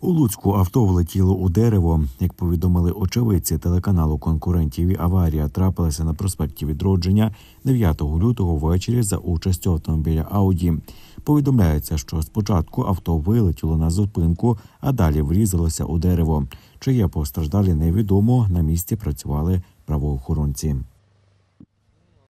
У Луцьку авто влетіло у дерево. Як повідомили очевидці телеканалу конкурентів, аварія трапилася на проспекті відродження 9 лютого ввечері за участю автомобіля Ауді. Повідомляється, що спочатку авто вилетіло на зупинку, а далі врізалося у дерево. Чи є постраждалі невідомо на місці працювали правоохоронці.